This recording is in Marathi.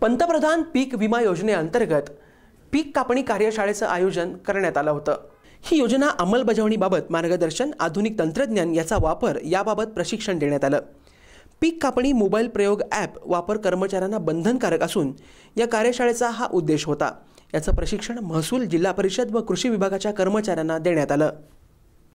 पंतप्रधान पीक विमा योजनेअंतर्गत पीक कापणी कार्यशाळेचं आयोजन करण्यात आलं होतं ही योजना अंमलबजावणीबाबत मार्गदर्शन आधुनिक तंत्रज्ञान याचा वापर याबाबत प्रशिक्षण देण्यात आलं पीक कापणी मोबाईल प्रयोग ॲप वापर कर्मचाऱ्यांना बंधनकारक असून या कार्यशाळेचा हा उद्देश होता याचं प्रशिक्षण महसूल जिल्हा परिषद व कृषी विभागाच्या कर्मचाऱ्यांना देण्यात आलं